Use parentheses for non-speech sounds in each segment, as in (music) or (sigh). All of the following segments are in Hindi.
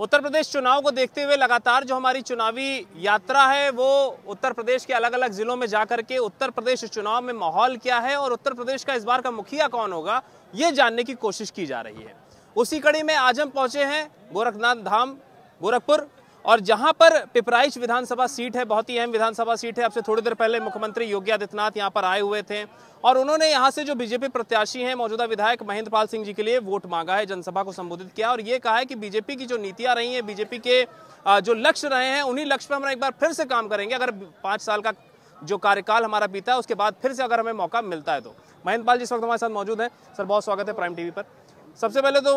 उत्तर प्रदेश चुनाव को देखते हुए लगातार जो हमारी चुनावी यात्रा है वो उत्तर प्रदेश के अलग अलग जिलों में जाकर के उत्तर प्रदेश चुनाव में माहौल क्या है और उत्तर प्रदेश का इस बार का मुखिया कौन होगा ये जानने की कोशिश की जा रही है उसी कड़ी में आज हम पहुंचे हैं गोरखनाथ धाम गोरखपुर और जहां पर पिपराइच विधानसभा सीट है बहुत ही अहम विधानसभा सीट है आपसे थोड़ी देर पहले मुख्यमंत्री योगी आदित्यनाथ यहां पर आए हुए थे और उन्होंने यहां से जो बीजेपी प्रत्याशी हैं मौजूदा विधायक महेंद्र पाल सिंह जी के लिए वोट मांगा है जनसभा को संबोधित किया और ये कहा है कि बीजेपी की जो नीतियां रही हैं बीजेपी के जो लक्ष्य रहे हैं उन्हीं लक्ष्य पर हम एक बार फिर से काम करेंगे अगर पाँच साल का जो कार्यकाल हमारा बीता है उसके बाद फिर से अगर हमें मौका मिलता है तो महेंद्र पाल जी इस वक्त हमारे साथ मौजूद है सर बहुत स्वागत है प्राइम टीवी पर सबसे पहले तो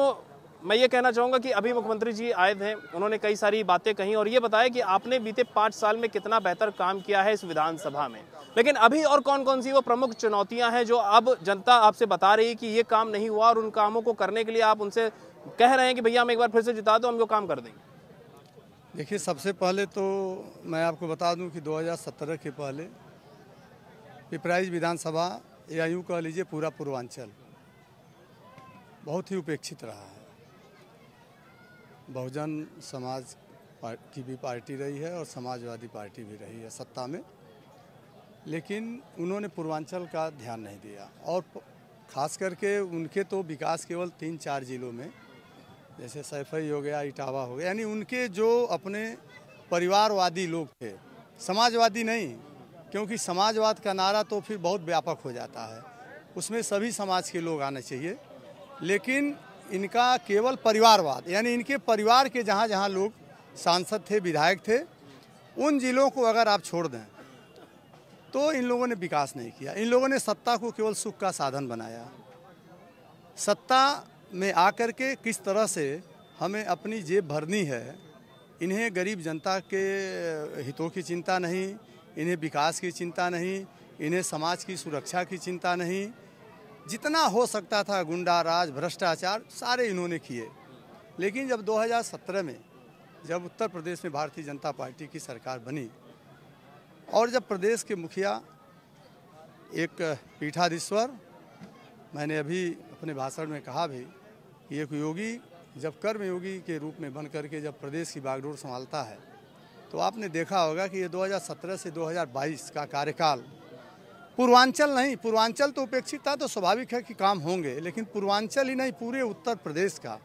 मैं ये कहना चाहूँगा कि अभी मुख्यमंत्री जी आए थे उन्होंने कई सारी बातें कही और ये बताया कि आपने बीते पाँच साल में कितना बेहतर काम किया है इस विधानसभा में लेकिन अभी और कौन कौन सी वो प्रमुख चुनौतियां हैं जो अब जनता आपसे बता रही है कि ये काम नहीं हुआ और उन कामों को करने के लिए आप उनसे कह रहे हैं कि भैया हम एक बार फिर से जिता दो हम जो काम कर देंगे देखिए सबसे पहले तो मैं आपको बता दूँ कि दो के पहले पिपराइज विधानसभा या यूँ कह लीजिए पूरा पूर्वांचल बहुत ही उपेक्षित रहा है बहुजन समाज की भी पार्टी रही है और समाजवादी पार्टी भी रही है सत्ता में लेकिन उन्होंने पूर्वांचल का ध्यान नहीं दिया और खास करके उनके तो विकास केवल तीन चार जिलों में जैसे सैफई हो गया इटावा हो गया यानी उनके जो अपने परिवारवादी लोग थे समाजवादी नहीं क्योंकि समाजवाद का नारा तो फिर बहुत व्यापक हो जाता है उसमें सभी समाज के लोग आने चाहिए लेकिन इनका केवल परिवारवाद यानी इनके परिवार के जहाँ जहाँ लोग सांसद थे विधायक थे उन जिलों को अगर आप छोड़ दें तो इन लोगों ने विकास नहीं किया इन लोगों ने सत्ता को केवल सुख का साधन बनाया सत्ता में आकर के किस तरह से हमें अपनी जेब भरनी है इन्हें गरीब जनता के हितों की चिंता नहीं इन्हें विकास की चिंता नहीं इन्हें समाज की सुरक्षा की चिंता नहीं जितना हो सकता था गुंडा राज भ्रष्टाचार सारे इन्होंने किए लेकिन जब 2017 में जब उत्तर प्रदेश में भारतीय जनता पार्टी की सरकार बनी और जब प्रदेश के मुखिया एक पीठाधीश्वर मैंने अभी अपने भाषण में कहा भी कि एक योगी जब कर्म योगी के रूप में बन करके जब प्रदेश की बागडोर संभालता है तो आपने देखा होगा कि ये 2017 से 2022 का कार्यकाल पूर्वांचल नहीं पूर्वांचल तो उपेक्षित था तो स्वाभाविक है कि काम होंगे लेकिन पूर्वांचल ही नहीं पूरे उत्तर प्रदेश का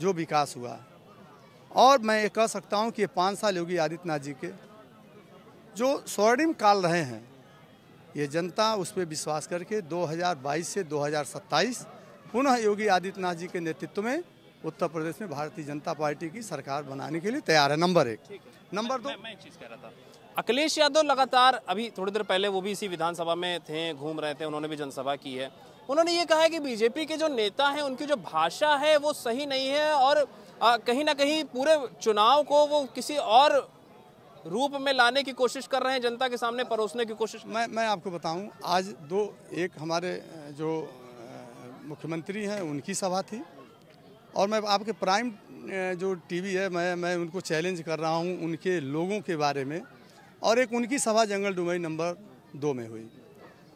जो विकास हुआ और मैं ये कह सकता हूँ कि ये पाँच साल योगी आदित्यनाथ जी के जो स्वर्णिम काल रहे हैं ये जनता उस पर विश्वास करके 2022 से 2027 पुनः योगी आदित्यनाथ जी के नेतृत्व में उत्तर प्रदेश में भारतीय जनता पार्टी की सरकार बनाने के लिए तैयार है नंबर एक नंबर दो मैं, मैं अखिलेश यादव लगातार अभी थोड़ी देर पहले वो भी इसी विधानसभा में थे घूम रहे थे उन्होंने भी जनसभा की है उन्होंने ये कहा है कि बीजेपी के जो नेता हैं उनकी जो भाषा है वो सही नहीं है और कहीं ना कहीं पूरे चुनाव को वो किसी और रूप में लाने की कोशिश कर रहे हैं जनता के सामने परोसने की कोशिश मैं मैं आपको बताऊं आज दो एक हमारे जो मुख्यमंत्री हैं उनकी सभा थी और मैं आपके प्राइम जो टीवी है मैं मैं उनको चैलेंज कर रहा हूं उनके लोगों के बारे में और एक उनकी सभा जंगल डुमई नंबर दो में हुई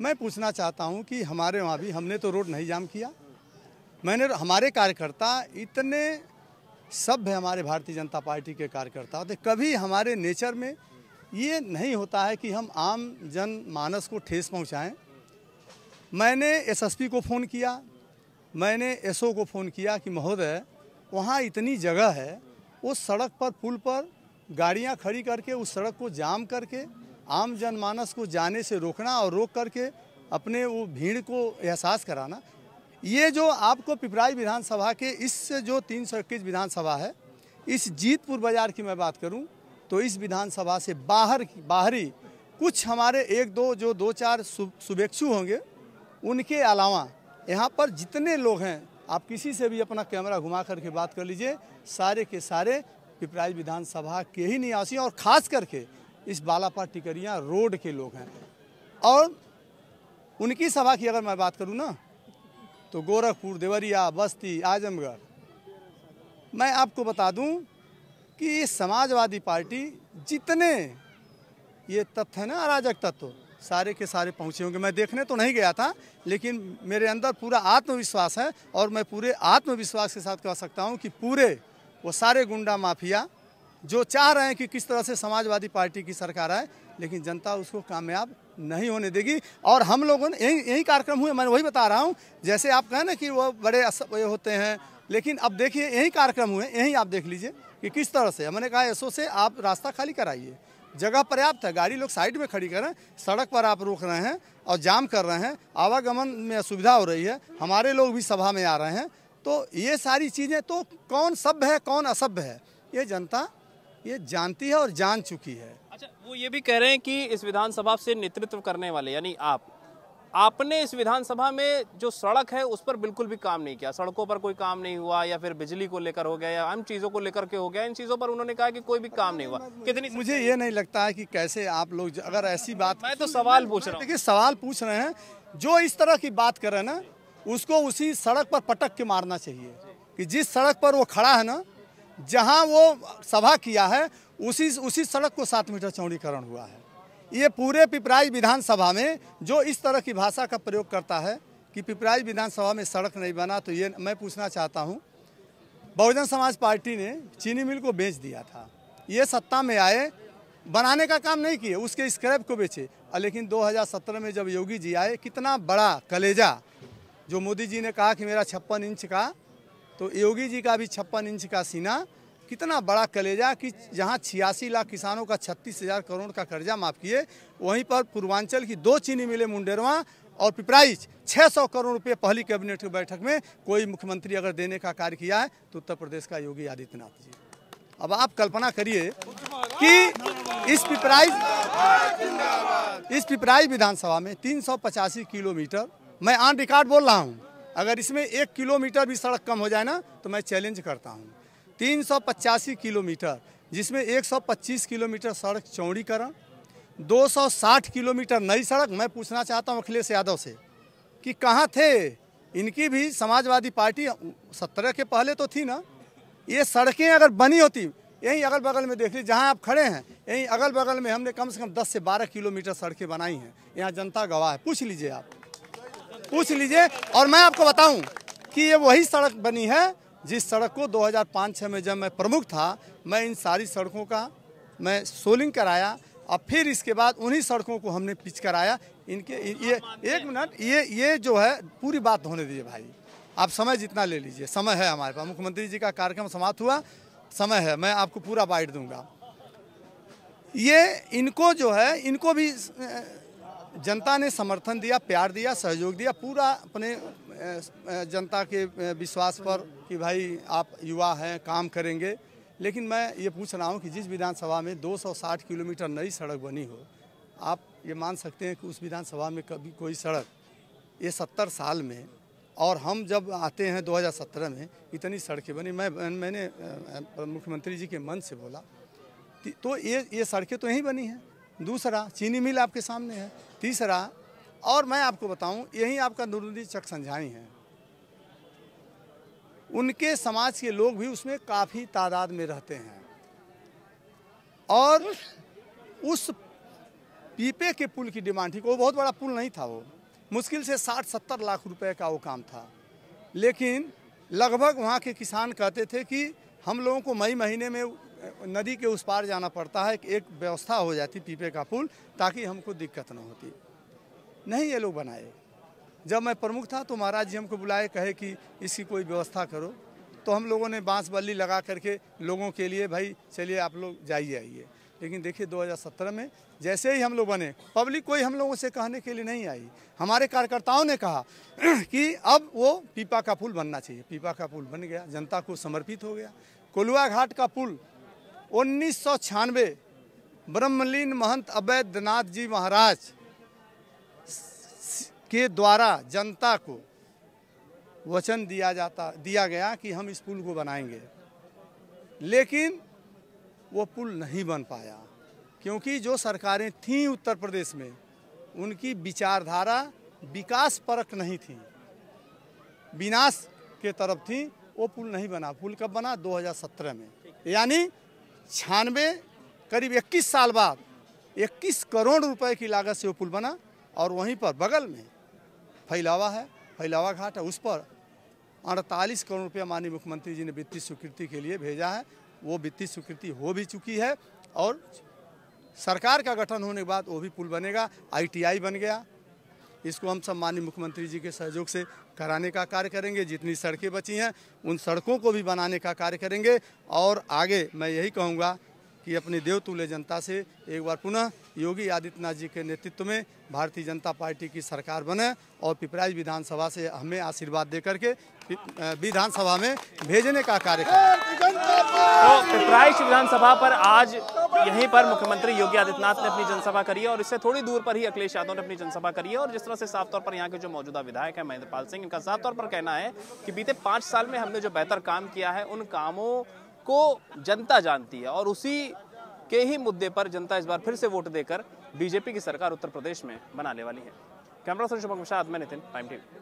मैं पूछना चाहता हूं कि हमारे वहाँ भी हमने तो रोड नहीं जाम किया मैंने हमारे कार्यकर्ता इतने सभ्य हमारे भारतीय जनता पार्टी के कार्यकर्ता होते तो कभी हमारे नेचर में ये नहीं होता है कि हम आम जन मानस को ठेस पहुँचाएँ मैंने एसएसपी को फ़ोन किया मैंने एसओ को फ़ोन किया कि महोदय वहाँ इतनी जगह है उस सड़क पर पुल पर गाड़ियां खड़ी करके उस सड़क को जाम करके आम जनमानस को जाने से रोकना और रोक करके अपने वो भीड़ को एहसास कराना ये जो आपको पिपराई विधानसभा के इस जो तीन सौ इक्कीस विधानसभा है इस जीतपुर बाज़ार की मैं बात करूं तो इस विधानसभा से बाहर बाहरी कुछ हमारे एक दो जो दो चार शुभेक्षु होंगे उनके अलावा यहाँ पर जितने लोग हैं आप किसी से भी अपना कैमरा घुमा करके बात कर लीजिए सारे के सारे पिपराइज विधानसभा के ही निवासी और ख़ास करके इस बालापा टिकरिया रोड के लोग हैं और उनकी सभा की अगर मैं बात करूं ना तो गोरखपुर देवरिया बस्ती आजमगढ़ मैं आपको बता दूं कि ये समाजवादी पार्टी जितने ये तत्व है ना अराजक तत्व सारे के सारे पहुँचे होंगे मैं देखने तो नहीं गया था लेकिन मेरे अंदर पूरा आत्मविश्वास है और मैं पूरे आत्मविश्वास के साथ कह सकता हूँ कि पूरे वो सारे गुंडा माफिया जो चाह रहे हैं कि किस तरह से समाजवादी पार्टी की सरकार आए लेकिन जनता उसको कामयाब नहीं होने देगी और हम लोगों ने यही यही कार्यक्रम हुए मैं वही बता रहा हूँ जैसे आप कहें ना कि वो बड़े होते हैं लेकिन अब देखिए यही कार्यक्रम हुए यही आप देख लीजिए कि किस तरह से हमने कहा एसओ से आप रास्ता खाली कराइए जगह पर्याप्त है गाड़ी लोग साइड में खड़ी करें सड़क पर आप रोक रहे हैं और जाम कर रहे हैं आवागमन में असुविधा हो रही है हमारे लोग भी सभा में आ रहे हैं तो ये सारी चीज़ें तो कौन सभ्य है कौन असभ्य है ये जनता ये जानती है और जान चुकी है अच्छा वो ये भी कह रहे हैं कि इस विधानसभा से नेतृत्व करने वाले यानी आप आपने इस विधानसभा में जो सड़क है उस पर बिल्कुल भी काम नहीं किया सड़कों पर कोई काम नहीं हुआ या फिर बिजली को लेकर हो गया या अन्य चीज़ों को लेकर के हो गया इन चीज़ों पर उन्होंने कहा कि कोई भी काम नहीं हुआ कितनी मुझे ये नहीं लगता है कि कैसे आप लोग अगर ऐसी बात मैं तो सवाल पूछ रहा हूँ देखिए सवाल पूछ रहे हैं जो इस तरह की बात करें ना उसको उसी सड़क पर पटक के मारना चाहिए कि जिस सड़क पर वो खड़ा है ना जहाँ वो सभा किया है उसी उसी सड़क को सात मीटर चौड़ीकरण हुआ है ये पूरे पिपराई विधानसभा में जो इस तरह की भाषा का प्रयोग करता है कि पिपराई विधानसभा में सड़क नहीं बना तो ये मैं पूछना चाहता हूँ बहुजन समाज पार्टी ने चीनी मिल को बेच दिया था ये सत्ता में आए बनाने का काम नहीं किए उसके स्क्रैप को बेचे लेकिन 2017 में जब योगी जी आए कितना बड़ा कलेजा जो मोदी जी ने कहा कि मेरा छप्पन इंच का तो योगी जी का भी छप्पन इंच का सीना कितना बड़ा कलेजा कि जहाँ छियासी लाख किसानों का छत्तीस हजार करोड़ का कर्जा माफ किए वहीं पर पूर्वांचल की दो चीनी मिले मुंडेरवा और पिपराइच 600 करोड़ रुपये पहली कैबिनेट की बैठक में कोई मुख्यमंत्री अगर देने का कार्य किया है तो उत्तर प्रदेश का योगी आदित्यनाथ जी अब आप कल्पना करिए कि इस पिपराइज इस पिपराइज विधानसभा में तीन किलोमीटर मैं ऑन रिकॉर्ड बोल रहा हूँ अगर इसमें एक किलोमीटर भी सड़क कम हो जाए ना तो मैं चैलेंज करता हूँ तीन किलोमीटर जिसमें 125 किलोमीटर सड़क चौड़ीकरण 260 किलोमीटर नई सड़क मैं पूछना चाहता हूँ अखिलेश यादव से कि कहाँ थे इनकी भी समाजवादी पार्टी सत्रह के पहले तो थी ना ये सड़कें अगर बनी होती यहीं अगल बगल में देख लीजिए जहाँ आप खड़े हैं यहीं अगल बगल में हमने कम से कम 10 से 12 किलोमीटर सड़कें बनाई हैं यहाँ जनता गवाह है पूछ लीजिए आप पूछ लीजिए और मैं आपको बताऊं कि ये वही सड़क बनी है जिस सड़क को 2005-6 में जब मैं प्रमुख था मैं इन सारी सड़कों का मैं सोलिंग कराया और फिर इसके बाद उन्हीं सड़कों को हमने पिच कराया इनके ये एक मिनट ये ये जो है पूरी बात होने दीजिए भाई आप समय जितना ले लीजिए समय है हमारे पास मुख्यमंत्री जी का कार्यक्रम समाप्त हुआ समय है मैं आपको पूरा बाइट दूंगा ये इनको जो है इनको भी जनता ने समर्थन दिया प्यार दिया सहयोग दिया पूरा अपने जनता के विश्वास पर कि भाई आप युवा हैं काम करेंगे लेकिन मैं ये पूछ रहा हूँ कि जिस विधानसभा में 260 किलोमीटर नई सड़क बनी हो आप ये मान सकते हैं कि उस विधानसभा में कभी कोई सड़क ये सत्तर साल में और हम जब आते हैं 2017 में इतनी सड़कें बनी मैं मैंने मुख्यमंत्री जी के मन से बोला तो ये ये सड़कें तो यहीं बनी हैं दूसरा चीनी मिल आपके सामने है तीसरा और मैं आपको बताऊं यही आपका नूरुद्दीन चक संझाई है उनके समाज के लोग भी उसमें काफ़ी तादाद में रहते हैं और उस पीपे के पुल की डिमांड थी वो बहुत बड़ा पुल नहीं था वो मुश्किल से साठ सत्तर लाख रुपए का वो काम था लेकिन लगभग वहाँ के किसान कहते थे कि हम लोगों को मई महीने में नदी के उस पार जाना पड़ता है एक व्यवस्था हो जाती पीपे का पुल ताकि हमको दिक्कत ना होती नहीं ये लोग बनाए जब मैं प्रमुख था तो महाराज जी हमको बुलाए कहे कि इसकी कोई व्यवस्था करो तो हम लोगों ने बांस बल्ली लगा करके लोगों के लिए भाई चलिए आप लोग जाइए आइए लेकिन देखिए 2017 में जैसे ही हम लोग बने पब्लिक कोई हम लोगों से कहने के लिए नहीं आई हमारे कार्यकर्ताओं ने कहा (clears throat) कि अब वो पीपा का पुल बनना चाहिए पीपा का पुल बन गया जनता को समर्पित हो गया कोलुआ घाट का पुल उन्नीस सौ छियानवे ब्रह्मलीन महंत अवैधनाथ जी महाराज के द्वारा जनता को वचन दिया जाता दिया गया कि हम इस पुल को बनाएंगे लेकिन वो पुल नहीं बन पाया क्योंकि जो सरकारें थीं उत्तर प्रदेश में उनकी विचारधारा विकास परक नहीं थी विनाश के तरफ थी वो पुल नहीं बना पुल कब बना 2017 में यानी छानवे करीब 21 साल बाद 21 करोड़ रुपए की लागत से वो पुल बना और वहीं पर बगल में फैलावा है फैलावा घाट है उस पर अड़तालीस करोड़ रुपया माननीय मुख्यमंत्री जी ने वित्तीय स्वीकृति के लिए भेजा है वो वित्तीय स्वीकृति हो भी चुकी है और सरकार का गठन होने के बाद वो भी पुल बनेगा आईटीआई बन गया इसको हम सब माननीय मुख्यमंत्री जी के सहयोग से कराने का कार्य करेंगे जितनी सड़कें बची हैं उन सड़कों को भी बनाने का कार्य करेंगे और आगे मैं यही कहूँगा कि अपनी देवतुल्य जनता से एक बार पुनः योगी आदित्यनाथ जी के नेतृत्व में भारतीय जनता पार्टी की सरकार बने और पिपराइज विधानसभा से हमें आशीर्वाद दे करके विधानसभा में भेजने का कार्य तो पिपराइज विधानसभा पर आज यहीं पर मुख्यमंत्री योगी आदित्यनाथ ने अपनी जनसभा करी है और इससे थोड़ी दूर पर ही अखिलेश यादव ने अपनी जनसभा करी है और जिस तरह से साफ तौर पर यहाँ के जो मौजूदा विधायक है महेंद्र पाल सिंह इनका साफ तौर पर कहना है कि बीते पाँच साल में हमने जो बेहतर काम किया है उन कामों को जनता जानती है और उसी के ही मुद्दे पर जनता इस बार फिर से वोट देकर बीजेपी की सरकार उत्तर प्रदेश में बनाने वाली है कैमरा सर शुभम शाह मैं नितिन टाइम टीवी